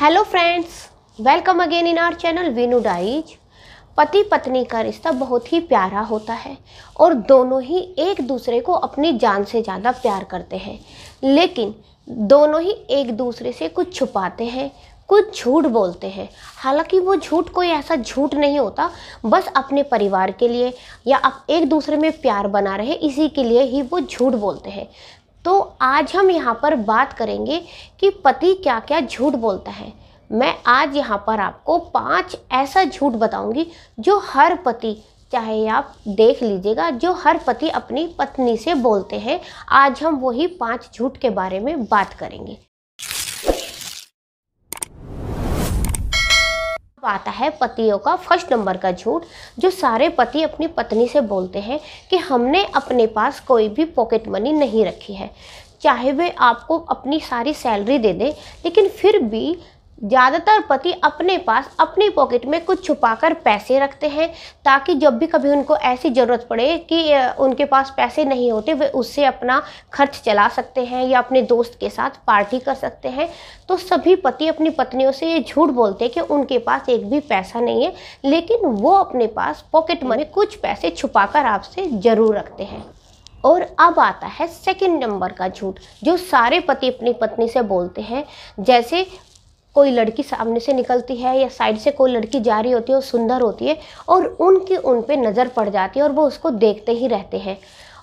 hello friends welcome again in our channel Veenu डाइज पति पत्नी का रिश्ता बहुत ही प्यारा होता है और दोनों ही एक दूसरे को अपनी जान से ज़्यादा प्यार करते हैं लेकिन दोनों ही एक दूसरे से कुछ छुपाते हैं कुछ झूठ बोलते हैं हालांकि वो झूठ कोई ऐसा झूठ नहीं होता बस अपने परिवार के लिए या आप एक दूसरे में प्यार बना रहे इसी के लिए ही वो झूठ बोलते हैं तो आज हम यहाँ पर बात करेंगे कि पति क्या क्या झूठ बोलता है मैं आज यहाँ पर आपको पांच ऐसा झूठ बताऊंगी जो हर पति चाहे आप देख लीजिएगा जो हर पति अपनी पत्नी से बोलते हैं आज हम वही पांच झूठ के बारे में बात करेंगे तो आता है पतियों का फर्स्ट नंबर का झूठ जो सारे पति अपनी पत्नी से बोलते हैं कि हमने अपने पास कोई भी पॉकेट मनी नहीं रखी है चाहे वे आपको अपनी सारी सैलरी दे दें लेकिन फिर भी ज़्यादातर पति अपने पास अपनी पॉकेट में कुछ छुपाकर पैसे रखते हैं ताकि जब भी कभी उनको ऐसी ज़रूरत पड़े कि उनके पास पैसे नहीं होते वे उससे अपना खर्च चला सकते हैं या अपने दोस्त के साथ पार्टी कर सकते हैं तो सभी पति अपनी पत्नियों से ये झूठ बोलते हैं कि उनके पास एक भी पैसा नहीं है लेकिन वो अपने पास पॉकेट मनी कुछ पैसे छुपा आपसे ज़रूर रखते हैं और अब आता है सेकंड नंबर का झूठ जो सारे पति अपनी पत्नी से बोलते हैं जैसे कोई लड़की सामने से निकलती है या साइड से कोई लड़की जा रही होती है वो सुंदर होती है और उनकी उन पर नज़र पड़ जाती है और वो उसको देखते ही रहते हैं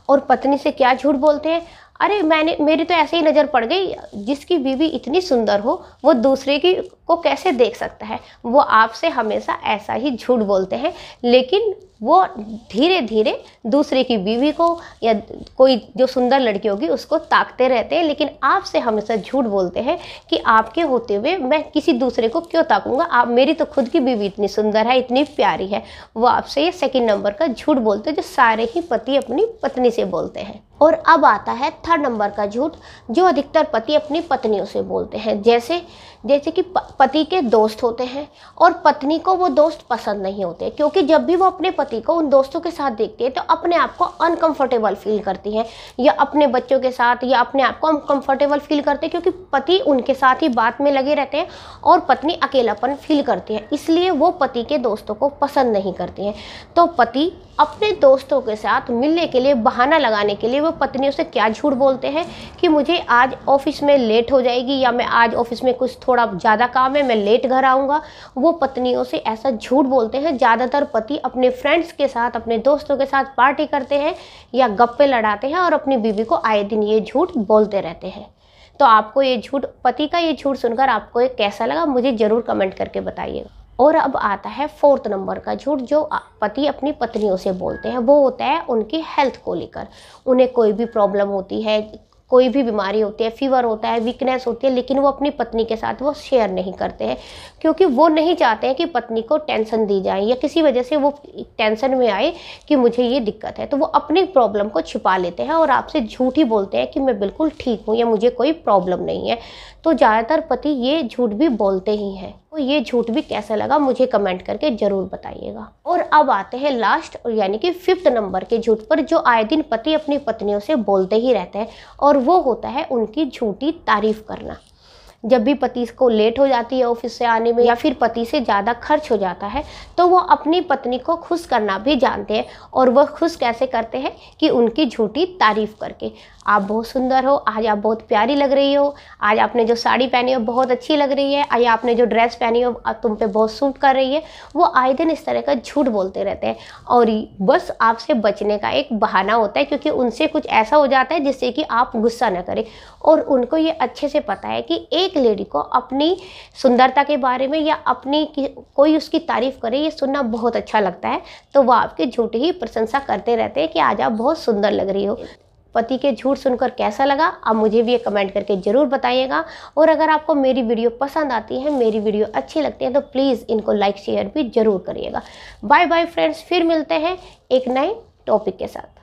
और पत्नी से क्या झूठ बोलते हैं अरे मैंने मेरी तो ऐसे ही नज़र पड़ गई जिसकी बीवी इतनी सुंदर हो वो दूसरे की को कैसे देख सकता है वो आपसे हमेशा ऐसा ही झूठ बोलते हैं लेकिन वो धीरे धीरे दूसरे की बीवी को या कोई जो सुंदर लड़की होगी उसको ताकते रहते हैं लेकिन आपसे हमेशा झूठ बोलते हैं कि आपके होते हुए मैं किसी दूसरे को क्यों ताकूंगा आप मेरी तो खुद की बीवी इतनी सुंदर है इतनी प्यारी है वो आपसे ये सेकेंड नंबर का झूठ बोलते हैं जो सारे ही पति अपनी पत्नी से बोलते हैं और अब आता है थर्ड नंबर का झूठ जो अधिकतर पति अपनी पत्नियों से बोलते हैं जैसे जैसे कि पति के दोस्त होते हैं और पत्नी को वो दोस्त पसंद नहीं होते क्योंकि जब भी वो अपने पति पति को उन दोस्तों के साथ देखती है तो अपने आप को अनकंफर्टेबल फील करती है या अपने बच्चों के साथ या अपने आप को अनकंफर्टेबल फील करते हैं क्योंकि पति उनके साथ ही बात में लगे रहते हैं और पत्नी अकेलापन फील करती है इसलिए वो पति के दोस्तों को पसंद नहीं करती हैं तो पति अपने दोस्तों के साथ मिलने के लिए बहाना लगाने के लिए वो पत्नियों से क्या झूठ बोलते हैं कि मुझे आज ऑफिस में लेट हो जाएगी या मैं आज ऑफिस में कुछ थोड़ा ज़्यादा काम है मैं लेट घर आऊँगा वो पत्नियों से ऐसा झूठ बोलते हैं ज़्यादातर पति अपने फ्रेंड फ्रेंड्स के साथ अपने दोस्तों के साथ पार्टी करते हैं या गप्पे लड़ाते हैं और अपनी बीवी को आए दिन ये झूठ बोलते रहते हैं तो आपको ये झूठ पति का ये झूठ सुनकर आपको ये कैसा लगा मुझे ज़रूर कमेंट करके बताइएगा और अब आता है फोर्थ नंबर का झूठ जो पति अपनी पत्नियों से बोलते हैं वो होता है उनकी हेल्थ को लेकर उन्हें कोई भी प्रॉब्लम होती है कोई भी बीमारी होती है फीवर होता है वीकनेस होती है लेकिन वो अपनी पत्नी के साथ वो शेयर नहीं करते हैं क्योंकि वो नहीं चाहते हैं कि पत्नी को टेंशन दी जाए या किसी वजह से वो टेंशन में आए कि मुझे ये दिक्कत है तो वो अपनी प्रॉब्लम को छिपा लेते हैं और आपसे झूठ ही बोलते हैं कि मैं बिल्कुल ठीक हूँ या मुझे कोई प्रॉब्लम नहीं है तो ज़्यादातर पति ये झूठ भी बोलते ही हैं तो ये झूठ भी कैसा लगा मुझे कमेंट करके ज़रूर बताइएगा और अब आते हैं लास्ट यानी कि फिफ्थ नंबर के झूठ पर जो आए दिन पति अपनी पत्नियों से बोलते ही रहते हैं और वो होता है उनकी झूठी तारीफ करना जब भी पति को लेट हो जाती है ऑफिस से आने में या फिर पति से ज़्यादा खर्च हो जाता है तो वो अपनी पत्नी को खुश करना भी जानते हैं और वह खुश कैसे करते हैं कि उनकी झूठी तारीफ करके आप बहुत सुंदर हो आज आप बहुत प्यारी लग रही हो आज आपने जो साड़ी पहनी हो बहुत अच्छी लग रही है या आपने जो ड्रेस पहनी हो तुम पे बहुत सूट कर रही है वो आए दिन इस तरह का झूठ बोलते रहते हैं और बस आपसे बचने का एक बहाना होता है क्योंकि उनसे कुछ ऐसा हो जाता है जिससे कि आप गुस्सा ना करें और उनको ये अच्छे से पता है कि एक एक लेडी को अपनी सुंदरता के बारे में या अपनी कोई उसकी तारीफ करे ये सुनना बहुत अच्छा लगता है तो वह आपकी झूठ ही प्रशंसा करते रहते हैं कि आज आप बहुत सुंदर लग रही हो पति के झूठ सुनकर कैसा लगा आप मुझे भी ये कमेंट करके ज़रूर बताइएगा और अगर आपको मेरी वीडियो पसंद आती है मेरी वीडियो अच्छी लगती है तो प्लीज़ इनको लाइक शेयर भी ज़रूर करिएगा बाय बाय फ्रेंड्स फिर मिलते हैं एक नए टॉपिक के साथ